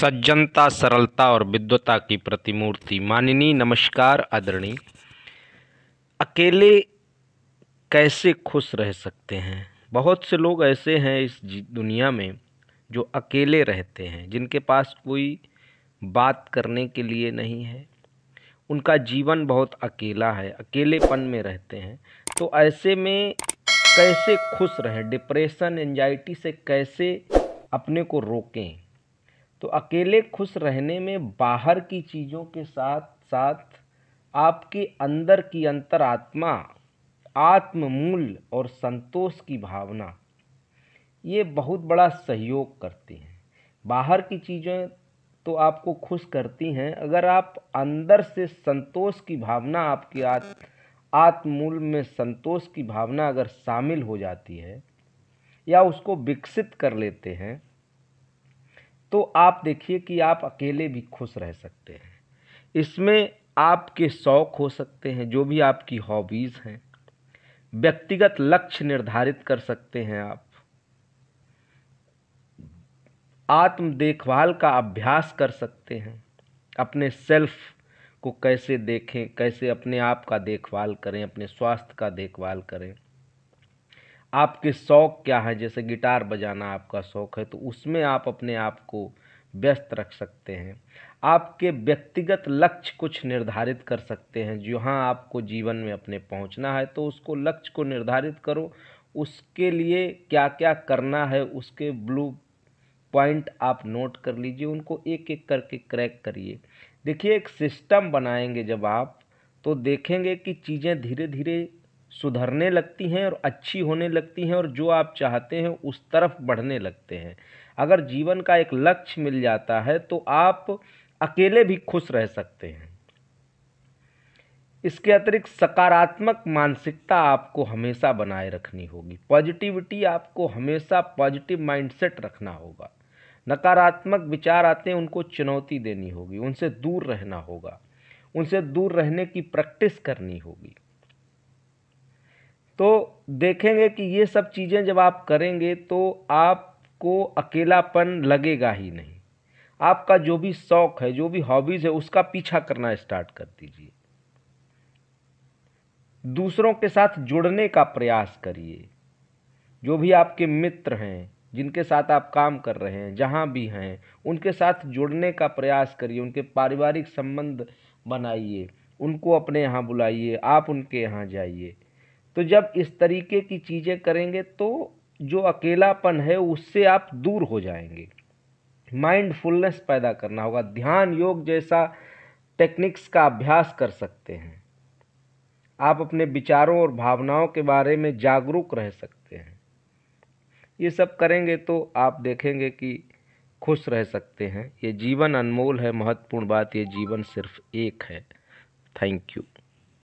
सज्जनता सरलता और विद्वता की प्रतिमूर्ति माननी नमस्कार आदरणी अकेले कैसे खुश रह सकते हैं बहुत से लोग ऐसे हैं इस दुनिया में जो अकेले रहते हैं जिनके पास कोई बात करने के लिए नहीं है उनका जीवन बहुत अकेला है अकेलेपन में रहते हैं तो ऐसे में कैसे खुश रहें डिप्रेशन एंजाइटी से कैसे अपने को रोकें तो अकेले खुश रहने में बाहर की चीज़ों के साथ साथ आपके अंदर की अंतरात्मा आत्ममूल और संतोष की भावना ये बहुत बड़ा सहयोग करती हैं बाहर की चीज़ें तो आपको खुश करती हैं अगर आप अंदर से संतोष की भावना आपके आत्म आत्ममूल में संतोष की भावना अगर शामिल हो जाती है या उसको विकसित कर लेते हैं तो आप देखिए कि आप अकेले भी खुश रह सकते हैं इसमें आपके शौक हो सकते हैं जो भी आपकी हॉबीज़ हैं व्यक्तिगत लक्ष्य निर्धारित कर सकते हैं आप आत्म देखभाल का अभ्यास कर सकते हैं अपने सेल्फ को कैसे देखें कैसे अपने आप का देखभाल करें अपने स्वास्थ्य का देखभाल करें आपके शौक़ क्या हैं जैसे गिटार बजाना आपका शौक़ है तो उसमें आप अपने आप को व्यस्त रख सकते हैं आपके व्यक्तिगत लक्ष्य कुछ निर्धारित कर सकते हैं जहाँ आपको जीवन में अपने पहुँचना है तो उसको लक्ष्य को निर्धारित करो उसके लिए क्या क्या करना है उसके ब्लू पॉइंट आप नोट कर लीजिए उनको एक एक करके क्रैक करिए देखिए एक सिस्टम बनाएंगे जब आप तो देखेंगे कि चीज़ें धीरे धीरे सुधरने लगती हैं और अच्छी होने लगती हैं और जो आप चाहते हैं उस तरफ बढ़ने लगते हैं अगर जीवन का एक लक्ष्य मिल जाता है तो आप अकेले भी खुश रह सकते हैं इसके अतिरिक्त सकारात्मक मानसिकता आपको हमेशा बनाए रखनी होगी पॉजिटिविटी आपको हमेशा पॉजिटिव माइंडसेट रखना होगा नकारात्मक विचार आते हैं उनको चुनौती देनी होगी उनसे दूर रहना होगा उनसे दूर रहने की प्रैक्टिस करनी होगी तो देखेंगे कि ये सब चीज़ें जब आप करेंगे तो आपको अकेलापन लगेगा ही नहीं आपका जो भी शौक़ है जो भी हॉबीज़ है उसका पीछा करना स्टार्ट कर दीजिए दूसरों के साथ जुड़ने का प्रयास करिए जो भी आपके मित्र हैं जिनके साथ आप काम कर रहे हैं जहाँ भी हैं उनके साथ जुड़ने का प्रयास करिए उनके पारिवारिक संबंध बनाइए उनको अपने यहाँ बुलाइए आप उनके यहाँ जाइए तो जब इस तरीके की चीज़ें करेंगे तो जो अकेलापन है उससे आप दूर हो जाएंगे माइंडफुलनेस पैदा करना होगा ध्यान योग जैसा टेक्निक्स का अभ्यास कर सकते हैं आप अपने विचारों और भावनाओं के बारे में जागरूक रह सकते हैं ये सब करेंगे तो आप देखेंगे कि खुश रह सकते हैं ये जीवन अनमोल है महत्वपूर्ण बात ये जीवन सिर्फ एक है थैंक यू